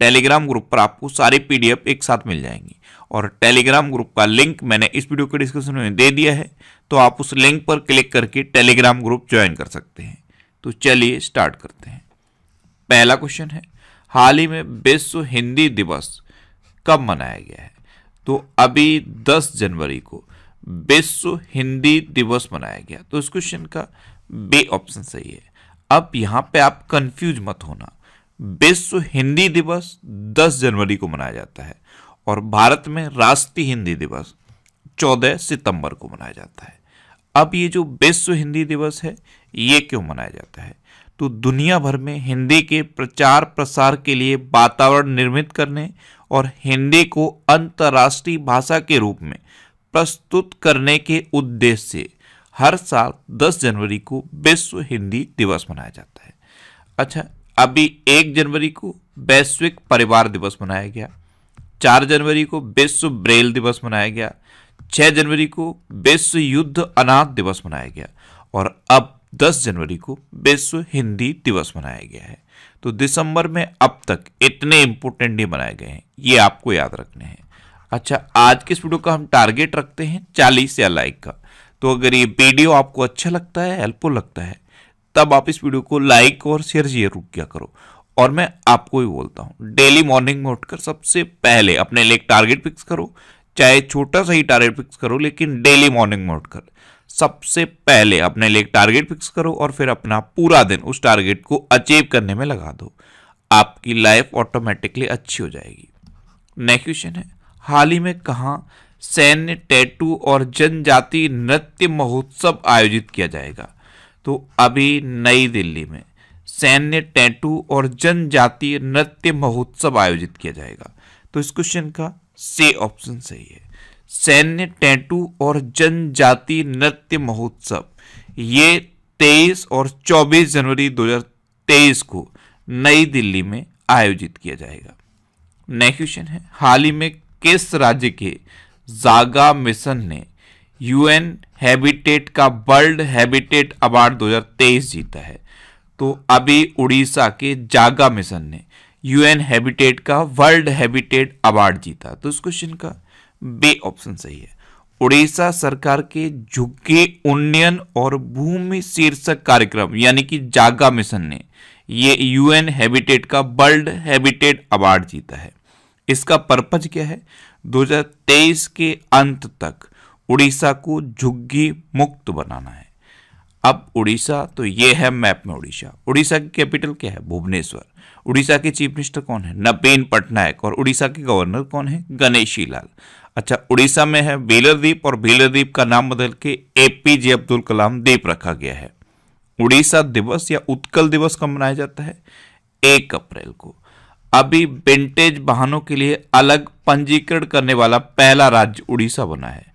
Telegram group पर आपको सारे पीडीएफ एक साथ मिल जाएंगी और टेलीग्राम ग्रुप का लिंक मैंने इस वीडियो के डिस्क्रिप्शन में दे दिया है तो आप उस लिंक पर क्लिक करके टेलीग्राम ग्रुप ज्वाइन कर सकते हैं तो चलिए स्टार्ट करते हैं पहला क्वेश्चन है हाल ही में विश्व हिंदी दिवस कब मनाया गया है तो अभी 10 जनवरी को विश्व हिंदी दिवस मनाया गया तो इस क्वेश्चन का बे ऑप्शन सही है अब यहाँ पे आप कंफ्यूज मत होना विश्व हिंदी दिवस 10 जनवरी को मनाया जाता है और भारत में राष्ट्रीय हिंदी दिवस 14 सितंबर को मनाया जाता है अब ये जो विश्व हिंदी दिवस है ये क्यों मनाया जाता है तो दुनिया भर में हिंदी के प्रचार प्रसार के लिए वातावरण निर्मित करने और हिंदी को अंतर्राष्ट्रीय भाषा के रूप में प्रस्तुत करने के उद्देश्य से हर साल 10 जनवरी को विश्व हिंदी दिवस मनाया जाता है अच्छा अभी एक जनवरी को वैश्विक परिवार दिवस मनाया गया चार जनवरी को विश्व ब्रेल दिवस मनाया गया छः जनवरी को विश्व युद्ध अनाथ दिवस मनाया गया और अब 10 जनवरी को विश्व हिंदी दिवस मनाया गया है तो दिसंबर में अब तक इतने इम्पोर्टेंट डे मनाए गए हैं ये आपको याद रखने हैं अच्छा आज के इस वीडियो का हम टारगेट रखते हैं चालीस या लाइक का तो अगर ये वीडियो आपको अच्छा लगता है हेल्पफुल लगता है तब आप इस वीडियो को लाइक और शेयर जरूर किया करो और मैं आपको ही बोलता हूँ डेली मॉर्निंग में उठकर सबसे पहले अपने लिए टारगेट फिक्स करो चाहे छोटा सा ही टारगेट फिक्स करो लेकिन डेली मॉर्निंग में उठकर सबसे पहले अपने लिए टारगेट फिक्स करो और फिर अपना पूरा दिन उस टारगेट को अचीव करने में लगा दो आपकी लाइफ ऑटोमेटिकली अच्छी हो जाएगी नेक्स्ट क्वेश्चन है हाल ही में कहाँ सैन्य टैटू और जनजाति नृत्य महोत्सव आयोजित किया जाएगा तो अभी नई दिल्ली में सैन्य टैटू और जनजातीय नृत्य महोत्सव आयोजित किया जाएगा तो इस क्वेश्चन का से ऑप्शन सही है सैन्य टैटू और जनजाति नृत्य महोत्सव ये 23 और 24 जनवरी 2023 को नई दिल्ली में आयोजित किया जाएगा नेक्स्ट क्वेश्चन है हाल ही में किस राज्य के जागा मिशन ने यूएन हैबिटेट का वर्ल्ड हैबिटेट अवार्ड 2023 जीता है तो अभी उड़ीसा के जागा मिशन ने यूएन हैबिटेट का वर्ल्ड हैबिटेट अवार्ड जीता तो इस क्वेश्चन का बे ऑप्शन सही है उड़ीसा सरकार के झुग्गी उन्नयन और भूमि शीर्षक कार्यक्रम यानी कि जागा मिशन ने ये यूएन हैबिटेट का वर्ल्ड हैबिटेट अवार्ड जीता है इसका पर्पज क्या है 2023 के अंत तक उड़ीसा को झुग्गी मुक्त बनाना है अब उड़ीसा तो ये है मैप में उड़ीसा उड़ीसा की कैपिटल क्या है भुवनेश्वर उड़ीसा के चीफ मिनिस्टर कौन है नबीन पटनायक और उड़ीसा के गवर्नर कौन है गणेशी लाल अच्छा उड़ीसा में है बेलरद्वीप और बेलरद्वीप का नाम बदल के ए पी जे अब्दुल कलाम द्वीप रखा गया है उड़ीसा दिवस या उत्कल दिवस कब मनाया जाता है एक अप्रैल को अभी विंटेज वाहनों के लिए अलग पंजीकरण करने वाला पहला राज्य उड़ीसा बना है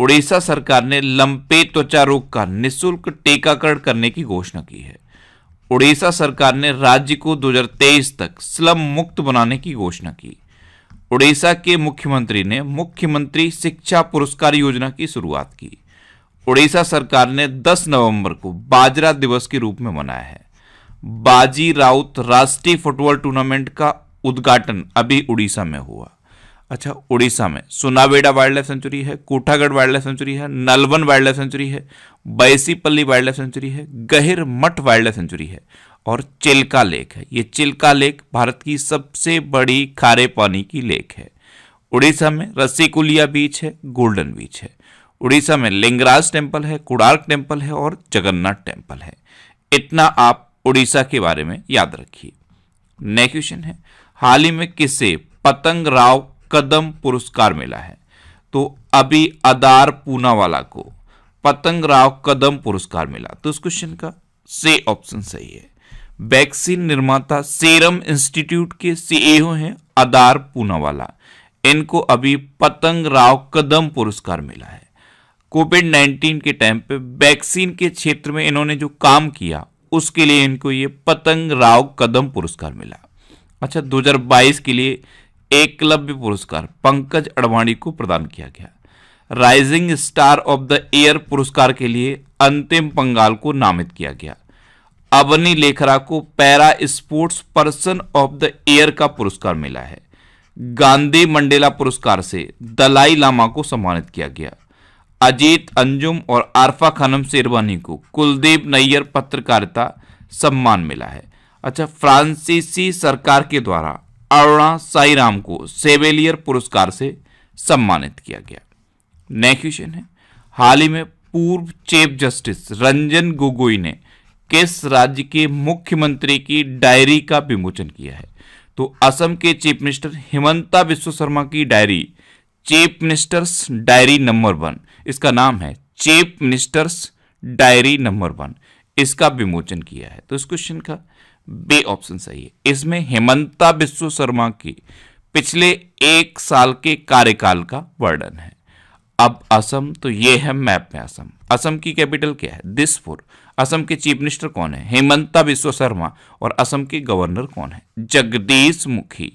उड़ीसा सरकार ने लंपे त्वचा रोग का निशुल्क टीकाकरण करने की घोषणा की है उड़ीसा सरकार ने राज्य को 2023 तक स्लम मुक्त बनाने की घोषणा की उड़ीसा के मुख्यमंत्री ने मुख्यमंत्री शिक्षा पुरस्कार योजना की शुरुआत की उड़ीसा सरकार ने 10 नवंबर को बाजरा दिवस के रूप में मनाया है बाजी राउत राष्ट्रीय फुटबॉल टूर्नामेंट का उद्घाटन अभी उड़ीसा में हुआ अच्छा उड़ीसा में सुनावेड़ा वाइल्ड लाइफ सेंचुरी है कोठागढ़ वाइल्ड लाइफ सेंचुरी है नलबन वाइल्ड लाइफ सेंचुरी है बैसीपल्ली वाइल्ड लाइफ सेंचुरी है गहिर मठ वाइल्ड लाइफ सेंचुरी है और चिल्का लेक है ये चिल्का लेक भारत की सबसे बड़ी खारे पानी की लेक है उड़ीसा में रस्सीकुलिया बीच है गोल्डन बीच है उड़ीसा में लिंगराज टेम्पल है कुड़ार्क टेम्पल है और जगन्नाथ टेम्पल है इतना आप उड़ीसा के बारे में याद रखिए नेक्स्ट क्वेश्चन है हाल ही में किसे पतंग राव कदम पुरस्कार मिला है तो अभी अदार पूनावाला को पतंग राव कदम पुरस्कार मिला तो इस क्वेश्चन का से ऑप्शन सही है वैक्सीन निर्माता सेरम इंस्टीट्यूट के सीईओ e हैं अदार पूनावाला इनको अभी पतंग राव कदम पुरस्कार मिला है कोविड नाइन्टीन के टाइम पे वैक्सीन के क्षेत्र में इन्होंने जो काम किया उसके लिए इनको ये पतंग राव कदम पुरस्कार मिला अच्छा 2022 के लिए एकलव्य पुरस्कार पंकज अडवाणी को प्रदान किया गया rising star of the year पुरस्कार के लिए अंतिम पंगाल को नामित किया गया अवनी लेखरा को para sports person of the year का पुरस्कार मिला है गांधी मंडेला पुरस्कार से दलाई लामा को सम्मानित किया गया अजीत अंजुम और आरफा खानम शेरवानी को कुलदीप नैयर पत्रकारिता सम्मान मिला है अच्छा फ्रांसीसी सरकार के द्वारा अरुणा साईराम को सेवेलियर पुरस्कार से सम्मानित किया गया नेक्स्ट क्वेश्चन है हाल ही में पूर्व चीफ जस्टिस रंजन गोगोई ने किस राज्य के मुख्यमंत्री की डायरी का विमोचन किया है तो असम के चीफ मिनिस्टर हिमंता विश्व शर्मा की diary chief ministers diary number one इसका नाम है chief ministers diary number one इसका विमोचन किया है तो इस क्वेश्चन का बी ऑप्शन सही है इसमें हेमंता विश्व शर्मा की पिछले एक साल के कार्यकाल का वर्णन है अब असम तो ये है मैप में असम असम की कैपिटल क्या है दिसपुर असम के चीफ मिनिस्टर कौन है हेमंता विश्व शर्मा और असम के गवर्नर कौन है जगदीश मुखी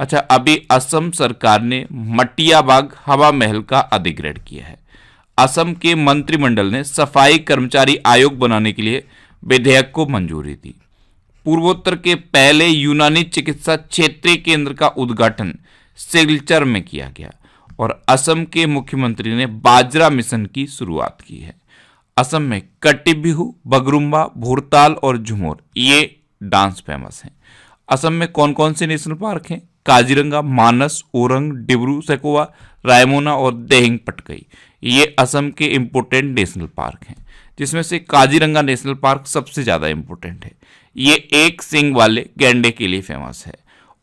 अच्छा अभी असम सरकार ने मटियाबाग हवा महल का अधिग्रहण किया है असम के मंत्रिमंडल ने सफाई कर्मचारी आयोग बनाने के लिए विधेयक को मंजूरी दी पूर्वोत्तर के पहले यूनानी चिकित्सा क्षेत्रीय केंद्र का उद्घाटन सिलचर में किया गया और असम के मुख्यमंत्री ने बाजरा मिशन की शुरुआत की है असम में कट्टी बिहू बगरुम्बा भोरताल और झुमोर ये डांस फेमस हैं असम में कौन कौन से नेशनल पार्क हैं काजीरंगा मानस ओरंग डिब्रू सेकोवा रायमोना और देहिंग पटकई ये असम के इम्पोर्टेंट नेशनल पार्क हैं जिसमें से काजीरंगा नेशनल पार्क सबसे ज़्यादा इम्पोर्टेंट है ये एक सिंग वाले गैंडे के लिए फेमस है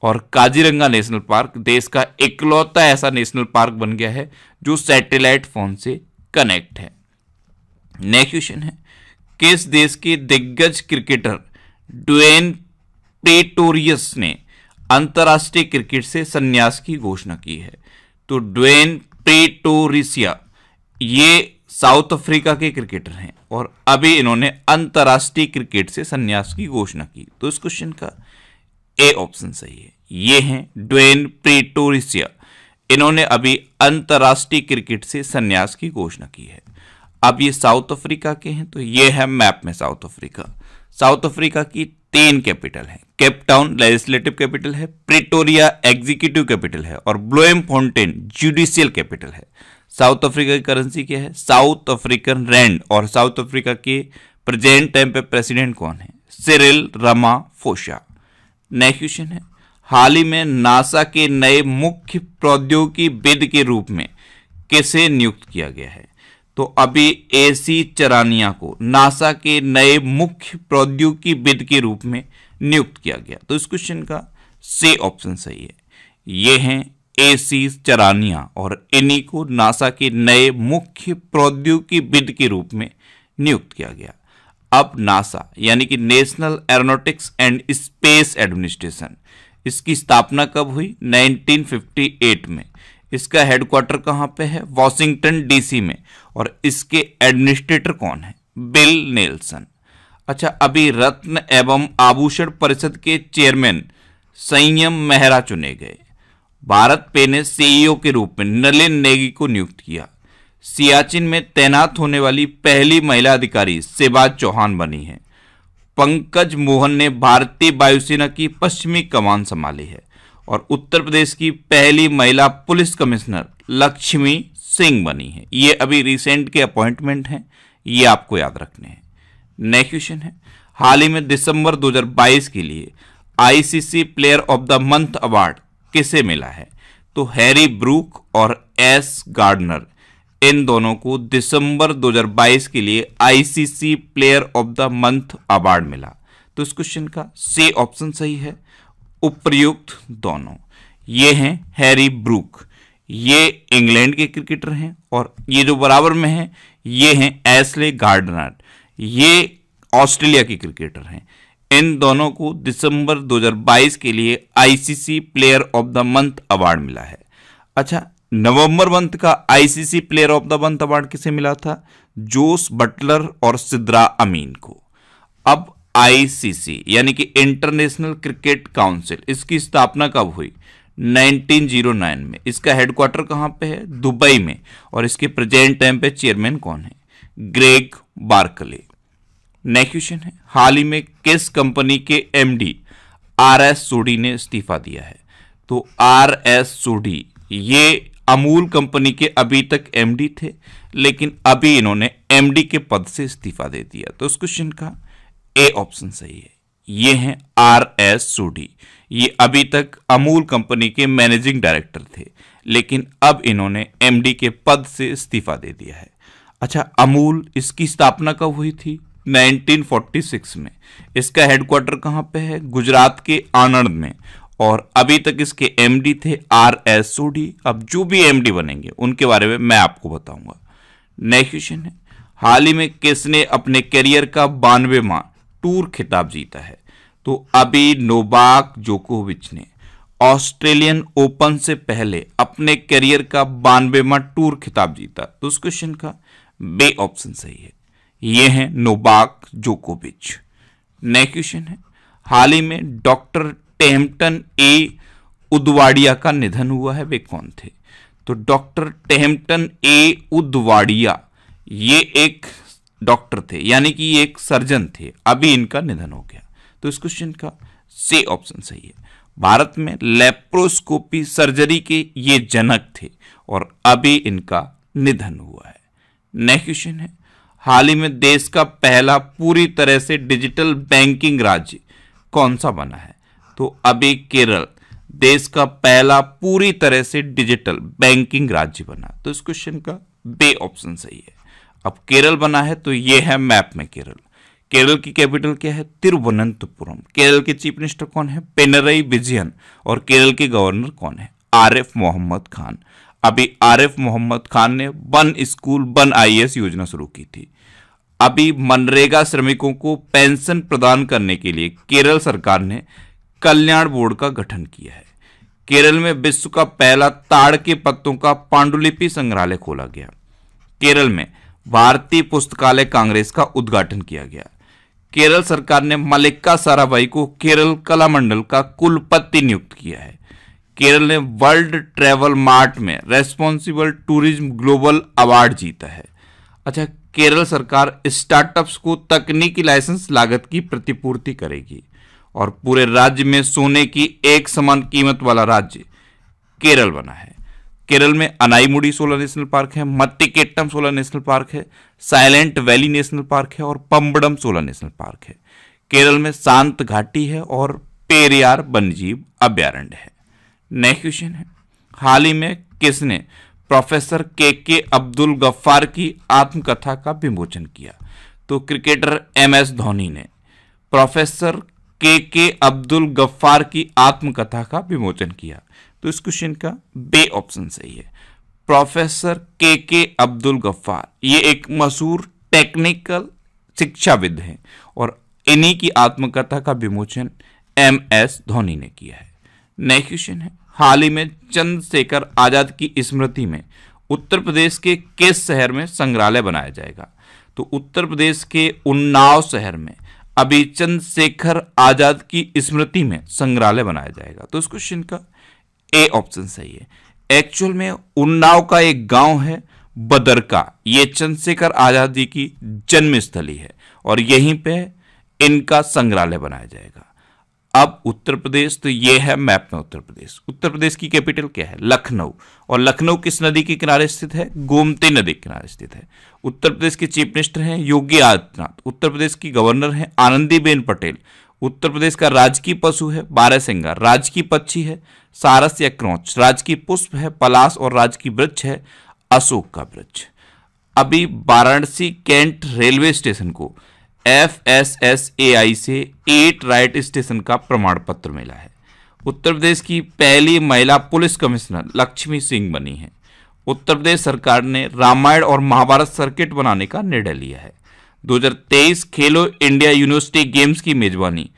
और काजीरंगा नेशनल पार्क देश का इकलौता ऐसा नेशनल पार्क बन गया है जो सैटेलाइट फोन से कनेक्ट है नेक्स्ट क्वेश्चन है किस देश के दिग्गज क्रिकेटर डुएन पेटोरियस ने अंतर्राष्ट्रीय क्रिकेट से संन्यास की घोषणा की है तो ड्वेन पेटोरिसिया ये साउथ अफ्रीका के क्रिकेटर हैं और अभी इन्होंने अंतर्राष्ट्रीय क्रिकेट से संन्यास की घोषणा की तो इस क्वेश्चन का ए ऑप्शन सही है ये हैं ड्वेन प्रीटोरिसिया इन्होंने अभी अंतर्राष्ट्रीय क्रिकेट से संन्यास की घोषणा की है अब ये साउथ अफ्रीका के हैं तो ये है मैप में साउथ अफ्रीका साउथ अफ्रीका की तीन कैपिटल है केपटाउन लेजिस्लेटिव कैपिटल है प्रिटोरिया एग्जीक्यूटिव कैपिटल है और ब्लोएम फाउंटेन जुडिशियल कैपिटल है साउथ अफ्रीका की करेंसी क्या है साउथ अफ्रीकन रैंड और साउथ अफ्रीका के प्रेजेंट टाइम पे प्रेसिडेंट कौन है Cyril Ramaphosa next question है हाल ही में नासा के नए मुख्य प्रौद्योगिकी विद के रूप में किसे नियुक्त किया गया है तो अभी एसी चरानिया को नासा के नए मुख्य प्रौद्योगिकी विद के रूप में नियुक्त किया गया तो इस क्वेश्चन का सी ऑप्शन सही है ये हैं एसी चरानिया और इन्हीं को नासा के नए मुख्य प्रौद्योगिकीविद के रूप में नियुक्त किया गया अब नासा यानी कि National Aeronautics and Space Administration इसकी स्थापना कब हुई 1958 में इसका हेडक्वार्टर कहाँ पे है वॉशिंगटन डीसी में और इसके एडमिनिस्ट्रेटर कौन है बिल नेल्सन अच्छा अभी रत्न एवं आभूषण परिषद के चेयरमैन संयम मेहरा चुने गए भारत पे ने सीईओ e के रूप में नलिन नेगी को नियुक्त किया सियाचिन में तैनात होने वाली पहली महिला अधिकारी शिवाज चौहान बनी है पंकज मोहन ने भारतीय वायुसेना की पश्चिमी कमान संभाली है और उत्तर प्रदेश की पहली महिला पुलिस कमिश्नर लक्ष्मी सिंह बनी है ये अभी रिसेंट के अपॉइंटमेंट हैं ये आपको याद रखने हैं नेक्स्ट क्वेश्चन है हाल ही में दिसंबर 2022 के लिए ICC player of the month award किसे मिला है तो हैरी ब्रूक और एस गार्डनर इन दोनों को दिसंबर 2022 के लिए ICC player of the month award मिला तो इस क्वेश्चन का सी ऑप्शन सही है उपयुक्त दोनों ये हैं हैरी ब्रूक ये इंग्लैंड के क्रिकेटर हैं और ये जो बराबर में हैं ये हैं एसले गार्डनर ये ऑस्ट्रेलिया के क्रिकेटर हैं इन दोनों को दिसंबर 2022 के लिए ICC player of the month award मिला है अच्छा नवंबर मंथ का ICC player of the month award किसे मिला था जोस बटलर और सिद्रा अमीन को अब आईसीसी यानी कि इंटरनेशनल क्रिकेट काउंसिल इसकी स्थापना कब हुई 1909 में इसका हेडक्वार्टर कहां पे है दुबई में और इसके प्रेजेंट टाइम पे चेयरमैन कौन है ग्रेग बार्कले नेक्स्ट क्वेश्चन है हाल ही में किस कंपनी के एमडी आर एस सोडी ने इस्तीफा दिया है तो आर एस सोडी ये अमूल कंपनी के अभी तक एमडी थे लेकिन अभी इन्होंने एमडी के पद से इस्तीफा दे दिया तो इस क्वेश्चन का ए ऑप्शन सही है ये हैं आर एस सोडी ये अभी तक अमूल कंपनी के मैनेजिंग डायरेक्टर थे लेकिन अब इन्होंने एमडी के पद से इस्तीफा दे दिया है अच्छा अमूल इसकी स्थापना कब हुई थी 1946 में इसका हेडक्वार्टर कहाँ पे है गुजरात के आनंद में और अभी तक इसके एमडी थे आर एस सोडी अब जो भी एमडी बनेंगे उनके बारे में मैं आपको बताऊंगा नेक्स्ट क्वेश्चन है हाल ही में किसने अपने करियर का बानवेवा टूर खिताब जीता है तो अभी नोबाक जोकोविच ने ऑस्ट्रेलियन ओपन से पहले अपने करियर का बानवेवा टूर खिताब जीता तो उस क्वेश्चन का बे ऑप्शन सही है ये हैं नोबाक जोकोविच नेक्स्ट क्वेश्चन है हाल ही में डॉक्टर टेम्पटन ए उदवाड़िया का निधन हुआ है वे कौन थे तो डॉक्टर टेम्पटन ए उदवाड़िया ये एक डॉक्टर थे यानी कि ये एक सर्जन थे अभी इनका निधन हो गया तो इस क्वेश्चन का से ऑप्शन सही है भारत में लेप्रोस्कोपी सर्जरी के ये जनक थे और अभी इनका निधन हुआ है नेक्स्ट क्वेश्चन है हाल ही में देश का पहला पूरी तरह से डिजिटल बैंकिंग राज्य कौन सा बना है तो अभी केरल देश का पहला पूरी तरह से डिजिटल बैंकिंग राज्य बना तो इस क्वेश्चन का बे ऑप्शन सही है अब केरल बना है तो यह है मैप में केरल केरल की कैपिटल क्या है तिरुवनंतपुरम केरल के चीफ मिनिस्टर कौन है पेनरई विजयन और केरल के गवर्नर कौन है आरिफ मोहम्मद खान अभी आरिफ मोहम्मद खान ने वन स्कूल वन आई योजना शुरू की थी अभी मनरेगा श्रमिकों को पेंशन प्रदान करने के लिए केरल सरकार ने कल्याण बोर्ड का गठन किया है केरल में विश्व का पहला ताड़ के पत्तों का पांडुलिपि संग्रहालय खोला गया केरल में भारतीय पुस्तकालय कांग्रेस का उद्घाटन किया गया केरल सरकार ने मलिक्का साराभाई को केरल कला मंडल का कुलपति नियुक्त किया है केरल ने वर्ल्ड ट्रेवल मार्ट में रेस्पॉन्सिबल टूरिज्म ग्लोबल अवार्ड जीता है अच्छा केरल सरकार स्टार्टअप्स को तकनीकी लाइसेंस लागत की प्रतिपूर्ति करेगी और पूरे राज्य में सोने की एक समान कीमत वाला राज्य केरल बना है केरल में अनाईमुडी सोलर नेशनल पार्क है मत्तिकेट्टम सोलर नेशनल पार्क है साइलेंट वैली नेशनल पार्क है और पम्बडम सोलर नेशनल पार्क है केरल में शांत घाटी है और पेरियार वन्यजीव अभ्यारण्य है नेक्स्ट क्वेश्चन है हाल ही में किसने प्रोफेसर के के अब्दुल गफ्फार की आत्मकथा का विमोचन किया तो क्रिकेटर एम एस धोनी ने प्रोफेसर के के अब्दुल गफ्फार की आत्मकथा का विमोचन किया तो इस क्वेश्चन का बे ऑप्शन सही है प्रोफेसर के के अब्दुल गफ्फार ये एक मशहूर टेक्निकल शिक्षाविद हैं और इन्हीं की आत्मकथा का विमोचन एम एस धोनी ने किया है नेक्स्ट क्वेश्चन है हाल ही में चंद्रशेखर आज़ाद की स्मृति में उत्तर प्रदेश के केस शहर में संग्रहालय बनाया जाएगा तो उत्तर प्रदेश के उन्नाव शहर में अभी चंद्रशेखर आज़ाद की स्मृति में संग्रहालय बनाया जाएगा तो इस क्वेश्चन का ए ऑप्शन सही है एक्चुअल में उन्नाव का एक गांव है बदरका ये चंद्रशेखर आज़ाद जी की जन्मस्थली है और यहीं पे इनका संग्रहालय बनाया जाएगा अब उत्तर प्रदेश तो ये है मैप में उत्तर प्रदेश उत्तर प्रदेश की कैपिटल क्या है लखनऊ और लखनऊ किस नदी के किनारे स्थित है गोमती नदी के किनारे स्थित है उत्तर प्रदेश के चीफ मिनिस्टर हैं योगी आदित्यनाथ उत्तर प्रदेश की गवर्नर हैं आनंदीबेन पटेल उत्तर प्रदेश का राजकीय पशु है बारहसिंगा राजकीय पक्षी है सारस या क्रौच राजकीय पुष्प है पलास और राजकीय वृक्ष है अशोक का वृक्ष अभी वाराणसी कैंट रेलवे स्टेशन को F S S A I से एट राइट स्टेशन का प्रमाण पत्र मिला है उत्तर प्रदेश की पहली महिला पुलिस कमिश्नर लक्ष्मी सिंह बनी है उत्तर प्रदेश सरकार ने रामायण और महाभारत सर्किट बनाने का निर्णय लिया है 2023 खेलो इंडिया यूनिवर्सिटी गेम्स की मेजबानी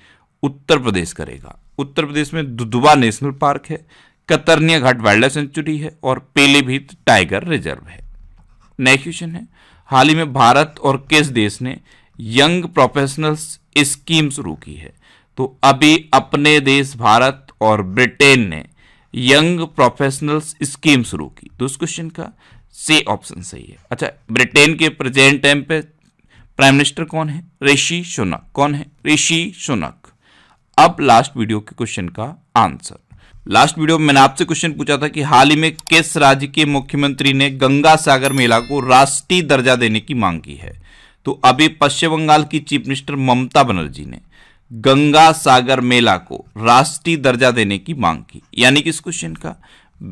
उत्तर प्रदेश करेगा उत्तर प्रदेश में दुधवा नेशनल पार्क है Katarnia Ghat wildlife sanctuary है और पीलीभीत टाइगर रिजर्व है नेक्स्ट क्वेश्चन है हाल ही में भारत और किस देश ने यंग प्रोफेशनल्स स्कीम शुरू की है तो अभी अपने देश भारत और ब्रिटेन ने यंग प्रोफेशनल्स स्कीम शुरू की तो उस क्वेश्चन का से ऑप्शन सही है अच्छा ब्रिटेन के प्रेजेंट टाइम पे प्राइम मिनिस्टर कौन है ऋषि सुनक कौन है ऋषि सुनक अब लास्ट वीडियो के क्वेश्चन का आंसर लास्ट वीडियो में मैंने आपसे क्वेश्चन पूछा था कि हाल ही में किस राज्य के मुख्यमंत्री ने गंगा सागर मेला को राष्ट्रीय दर्जा देने की मांग की है तो अभी पश्चिम बंगाल की चीफ मिनिस्टर ममता बनर्जी ने गंगा सागर मेला को राष्ट्रीय दर्जा देने की मांग की यानी कि इस क्वेश्चन का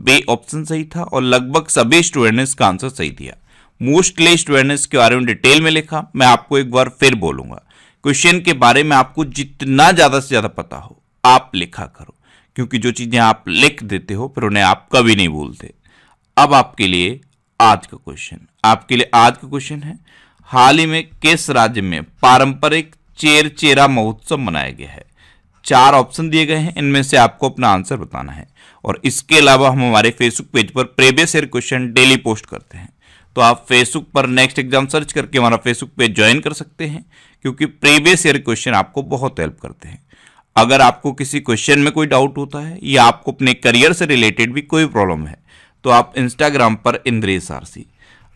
बे ऑप्शन सही था और लगभग सभी स्टूडेंट ने इसका आंसर सही दिया मोस्टली स्टूडेंट ने इसके बारे में डिटेल में लिखा मैं आपको एक बार फिर बोलूंगा क्वेश्चन के बारे में आपको जितना ज़्यादा से ज़्यादा पता हो आप लिखा करो क्योंकि जो चीज़ें आप लिख देते हो फिर उन्हें आप कभी नहीं भूलते अब आपके लिए आज का क्वेश्चन आपके लिए आज का क्वेश्चन है हाल ही में किस राज्य में पारंपरिक चेर चेरा महोत्सव मनाया गया है चार ऑप्शन दिए गए हैं इनमें से आपको अपना आंसर बताना है और इसके अलावा हम हमारे फेसबुक पेज पर previous year question daily post करते हैं तो आप फेसबुक पर नेक्स्ट एग्जाम सर्च करके हमारा फेसबुक पेज ज्वाइन कर सकते हैं क्योंकि प्रीवियस ईयर क्वेश्चन आपको बहुत हेल्प करते हैं अगर आपको किसी क्वेश्चन में कोई डाउट होता है या आपको अपने करियर से रिलेटेड भी कोई प्रॉब्लम है तो आप इंस्टाग्राम पर इंद्रेश आरसी